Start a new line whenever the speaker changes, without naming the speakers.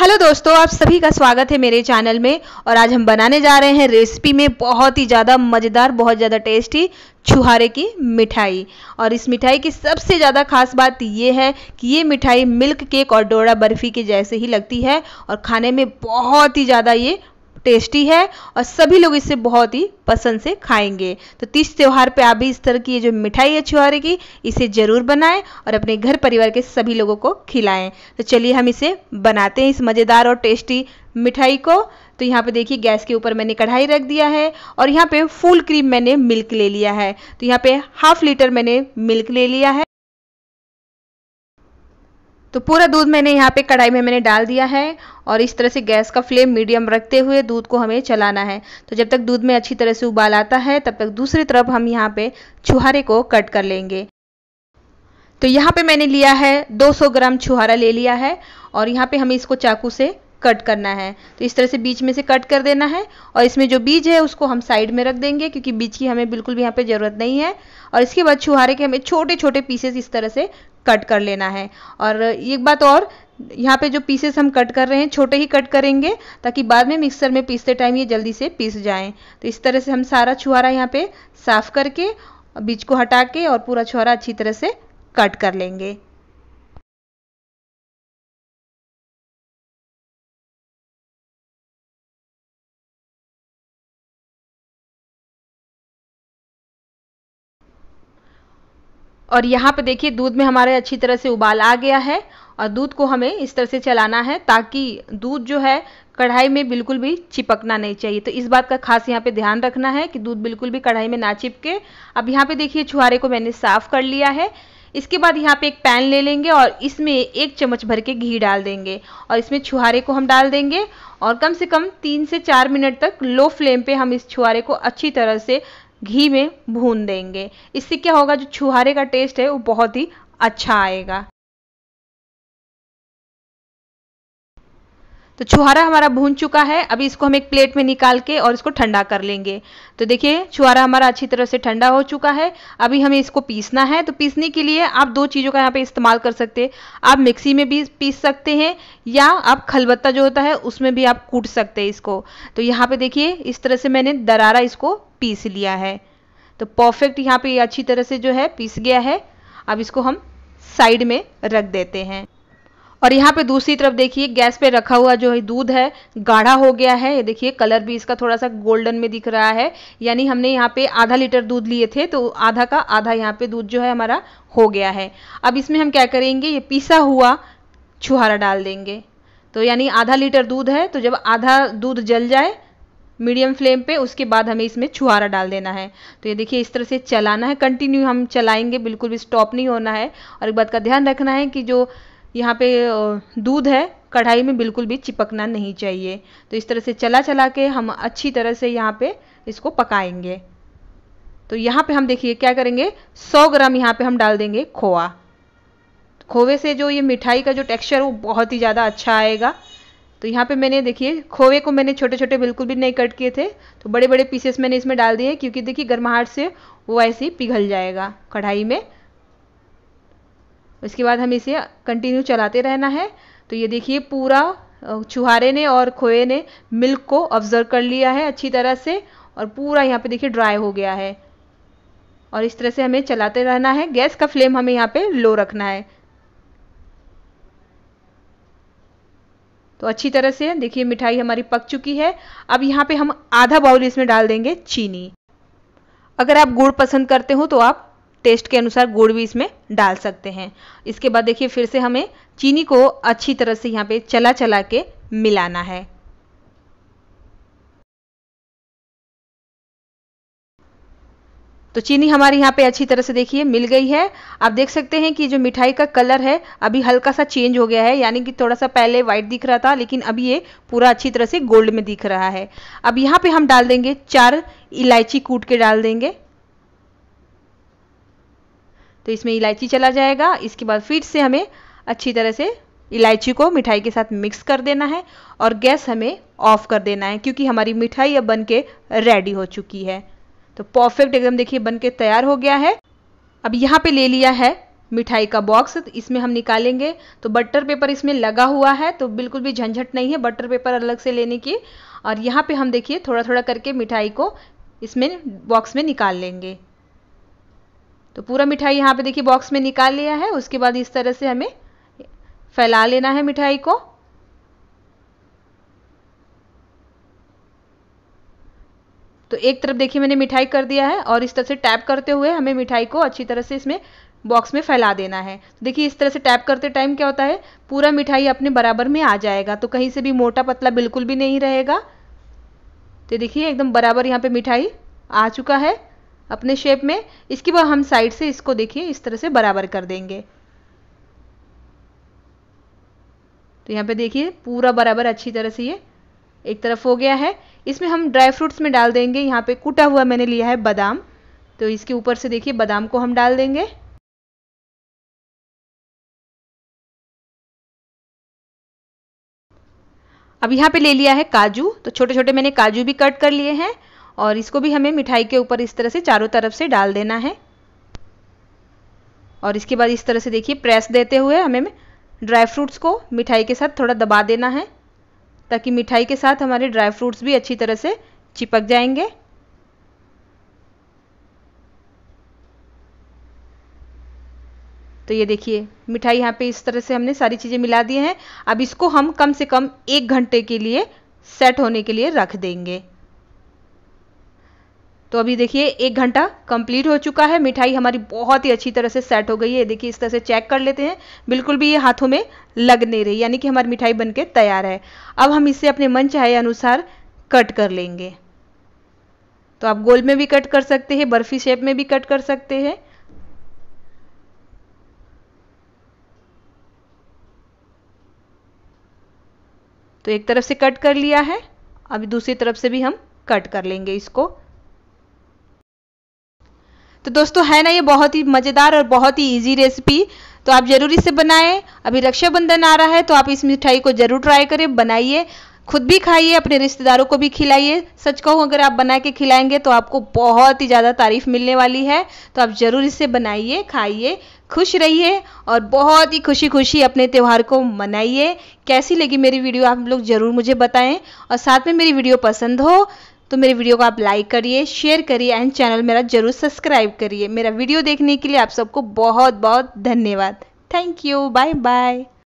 hello दोस्तों आप सभी का स्वागत है मेरे चैनल में और आज हम बनाने जा रहे हैं रेसिपी में बहुत ही ज़्यादा मज़ेदार बहुत ज़्यादा टेस्टी छुहारे की मिठाई और इस मिठाई की सबसे ज़्यादा खास बात ये है कि ये मिठाई मिल्क केक और डोरा बर्फ़ी के जैसे ही लगती है और खाने में बहुत ही ज़्यादा ये टेस्टी है और सभी लोग इसे बहुत ही पसंद से खाएंगे तो तीज त्यौहार पे आप भी इस तरह की ये जो मिठाई है छुहारे की इसे ज़रूर बनाएं और अपने घर परिवार के सभी लोगों को खिलाएं तो चलिए हम इसे बनाते हैं इस मज़ेदार और टेस्टी मिठाई को तो यहाँ पे देखिए गैस के ऊपर मैंने कढ़ाई रख दिया है और यहाँ पे फुल क्रीम मैंने मिल्क ले लिया है तो यहाँ पे हाफ लीटर मैंने मिल्क ले लिया है तो पूरा दूध मैंने यहाँ पे कढ़ाई में मैंने डाल दिया है और इस तरह से गैस का फ्लेम मीडियम रखते हुए दूध को हमें चलाना है तो जब तक दूध में अच्छी तरह से उबाल आता है तब तक दूसरी तरफ हम यहाँ पे छुहारे को कट कर लेंगे तो यहाँ पे मैंने लिया है 200 ग्राम छुहारा ले लिया है और यहाँ पे हमें इसको चाकू से कट करना है तो इस तरह से बीच में से कट कर देना है और इसमें जो बीज है उसको हम साइड में रख देंगे क्योंकि बीज की हमें बिल्कुल भी यहाँ पे ज़रूरत नहीं है और इसके बाद छुहारे के हमें छोटे छोटे पीसेस इस तरह से कट कर लेना है और एक बात और यहाँ पे जो पीसेस हम कट कर रहे हैं छोटे ही कट करेंगे ताकि बाद में मिक्सर में पीसते टाइम ये जल्दी से पीस जाएँ तो इस तरह से हम सारा छुहारा यहाँ पे साफ़ करके बीज को हटा के और पूरा छुहारा अच्छी तरह से कट कर लेंगे और यहाँ पे देखिए दूध में हमारे अच्छी तरह से उबाल आ गया है और दूध को हमें इस तरह से चलाना है ताकि दूध जो है कढ़ाई में बिल्कुल भी चिपकना नहीं चाहिए तो इस बात का खास यहाँ पे ध्यान रखना है कि दूध बिल्कुल भी कढ़ाई में ना चिपके अब यहाँ पे देखिए छुहारे को मैंने साफ़ कर लिया है इसके बाद यहाँ पे एक पैन ले लेंगे और इसमें एक चम्मच भर के घी डाल देंगे और इसमें छुहारे को हम डाल देंगे और कम से कम तीन से चार मिनट तक लो फ्लेम पे हम इस छुहारे को अच्छी तरह से घी में भून देंगे इससे क्या होगा जो छुहारे का टेस्ट है वो बहुत ही अच्छा आएगा तो छुहारा हमारा भून चुका है अभी इसको हम एक प्लेट में निकाल के और इसको ठंडा कर लेंगे तो देखिए छुहारा हमारा अच्छी तरह से ठंडा हो चुका है अभी हमें इसको पीसना है तो पीसने के लिए आप दो चीज़ों का यहाँ पे इस्तेमाल कर सकते हैं आप मिक्सी में भी पीस सकते हैं या आप खलबत्ता जो होता है उसमें भी आप कूट सकते हैं इसको तो यहाँ पर देखिए इस तरह से मैंने दरारा इसको पीस लिया है तो परफेक्ट यहाँ पर अच्छी तरह से जो है पीस गया है अब इसको हम साइड में रख देते हैं और यहाँ पे दूसरी तरफ देखिए गैस पे रखा हुआ जो है दूध है गाढ़ा हो गया है ये देखिए कलर भी इसका थोड़ा सा गोल्डन में दिख रहा है यानी हमने यहाँ पे आधा लीटर दूध लिए थे तो आधा का आधा यहाँ पे दूध जो है हमारा हो गया है अब इसमें हम क्या करेंगे ये पीसा हुआ छुहारा डाल देंगे तो यानी आधा लीटर दूध है तो जब आधा दूध जल जाए मीडियम फ्लेम पे उसके बाद हमें इसमें छुहारा डाल देना है तो ये देखिए इस तरह से चलाना है कंटिन्यू हम चलाएंगे बिल्कुल भी स्टॉप नहीं होना है और एक बात का ध्यान रखना है कि जो यहाँ पे दूध है कढ़ाई में बिल्कुल भी चिपकना नहीं चाहिए तो इस तरह से चला चला के हम अच्छी तरह से यहाँ पे इसको पकाएंगे तो यहाँ पे हम देखिए क्या करेंगे 100 ग्राम यहाँ पे हम डाल देंगे खोआ खोवे से जो ये मिठाई का जो टेक्सचर वो बहुत ही ज़्यादा अच्छा आएगा तो यहाँ पे मैंने देखिए खोवे को मैंने छोटे छोटे बिल्कुल भी नहीं कट किए थे तो बड़े बड़े पीसेस मैंने इसमें डाल दिए क्योंकि देखिए गर्माहट से वो ऐसे ही पिघल जाएगा कढ़ाई में उसके बाद हम इसे कंटिन्यू चलाते रहना है तो ये देखिए पूरा छुहारे ने और खोए ने मिल्क को ऑब्जर्व कर लिया है अच्छी तरह से और पूरा यहाँ पे देखिए ड्राई हो गया है और इस तरह से हमें चलाते रहना है गैस का फ्लेम हमें यहाँ पे लो रखना है तो अच्छी तरह से देखिए मिठाई हमारी पक चुकी है अब यहाँ पे हम आधा बाउल इसमें डाल देंगे चीनी अगर आप गुड़ पसंद करते हो तो आप टेस्ट के अनुसार गुड़ भी इसमें डाल सकते हैं इसके बाद देखिए फिर से हमें चीनी को अच्छी तरह से यहाँ पे चला चला के मिलाना है तो चीनी हमारी यहाँ पे अच्छी तरह से देखिए मिल गई है आप देख सकते हैं कि जो मिठाई का कलर है अभी हल्का सा चेंज हो गया है यानी कि थोड़ा सा पहले व्हाइट दिख रहा था लेकिन अभी ये पूरा अच्छी तरह से गोल्ड में दिख रहा है अब यहाँ पे हम डाल देंगे चार इलायची कूट के डाल देंगे तो इसमें इलायची चला जाएगा इसके बाद फिर से हमें अच्छी तरह से इलायची को मिठाई के साथ मिक्स कर देना है और गैस हमें ऑफ कर देना है क्योंकि हमारी मिठाई अब बन के रेडी हो चुकी है तो परफेक्ट एकदम देखिए बन के तैयार हो गया है अब यहाँ पे ले लिया है मिठाई का बॉक्स तो इसमें हम निकालेंगे तो बटर पेपर इसमें लगा हुआ है तो बिल्कुल भी झंझट नहीं है बटर पेपर अलग से लेने की और यहाँ पर हम देखिए थोड़ा थोड़ा करके मिठाई को इसमें बॉक्स में निकाल लेंगे तो पूरा मिठाई यहाँ पे देखिए बॉक्स में निकाल लिया है उसके बाद इस तरह से हमें फैला लेना है मिठाई को तो एक तरफ देखिए मैंने मिठाई कर दिया है और इस तरह से टैप करते हुए हमें मिठाई को अच्छी तरह से इसमें बॉक्स में फैला देना है तो देखिए इस तरह से टैप करते टाइम क्या होता है पूरा मिठाई अपने बराबर में आ जाएगा तो कहीं से भी मोटा पतला बिल्कुल भी नहीं रहेगा तो देखिए एकदम बराबर यहाँ पे मिठाई आ चुका है अपने शेप में इसके बाद हम साइड से इसको देखिए इस तरह से बराबर कर देंगे तो यहाँ पे देखिए पूरा बराबर अच्छी तरह से ये एक तरफ हो गया है इसमें हम ड्राई फ्रूट्स में डाल देंगे यहाँ पे कूटा हुआ मैंने लिया है बादाम तो इसके ऊपर से देखिए बादाम को हम डाल देंगे अब यहाँ पे ले लिया है काजू तो छोटे छोटे मैंने काजू भी कट कर लिए हैं और इसको भी हमें मिठाई के ऊपर इस तरह से चारों तरफ से डाल देना है और इसके बाद इस तरह से देखिए प्रेस देते हुए हमें ड्राई फ्रूट्स को मिठाई के साथ थोड़ा दबा देना है ताकि मिठाई के साथ हमारे ड्राई फ्रूट्स भी अच्छी तरह से चिपक जाएंगे तो ये देखिए मिठाई यहाँ पे इस तरह से हमने सारी चीज़ें मिला दी हैं अब इसको हम कम से कम एक घंटे के लिए सेट होने के लिए रख देंगे तो अभी देखिए एक घंटा कंप्लीट हो चुका है मिठाई हमारी बहुत ही अच्छी तरह से सेट हो गई है देखिए इस तरह से चेक कर लेते हैं बिल्कुल भी ये हाथों में लग नहीं रही यानी कि हमारी मिठाई बनके तैयार है अब हम इसे अपने मन चाहे अनुसार कट कर लेंगे तो आप गोल में भी कट कर सकते हैं बर्फी शेप में भी कट कर सकते हैं तो एक तरफ से कट कर लिया है अभी दूसरी तरफ से भी हम कट कर लेंगे इसको तो दोस्तों है ना ये बहुत ही मज़ेदार और बहुत ही इजी रेसिपी तो आप ज़रूर इसे बनाएं अभी रक्षाबंधन आ रहा है तो आप इस मिठाई को ज़रूर ट्राई करें बनाइए खुद भी खाइए अपने रिश्तेदारों को भी खिलाइए सच कहूँ अगर आप बना के खिलाएंगे तो आपको बहुत ही ज़्यादा तारीफ मिलने वाली है तो आप ज़रूर इसे बनाइए खाइए खुश रहिए और बहुत ही खुशी खुशी अपने त्यौहार को मनाइए कैसी लगी मेरी वीडियो आप लोग ज़रूर मुझे बताएं और साथ में मेरी वीडियो पसंद हो तो मेरे वीडियो को आप लाइक करिए शेयर करिए एंड चैनल मेरा जरूर सब्सक्राइब करिए मेरा वीडियो देखने के लिए आप सबको बहुत बहुत धन्यवाद थैंक यू बाय बाय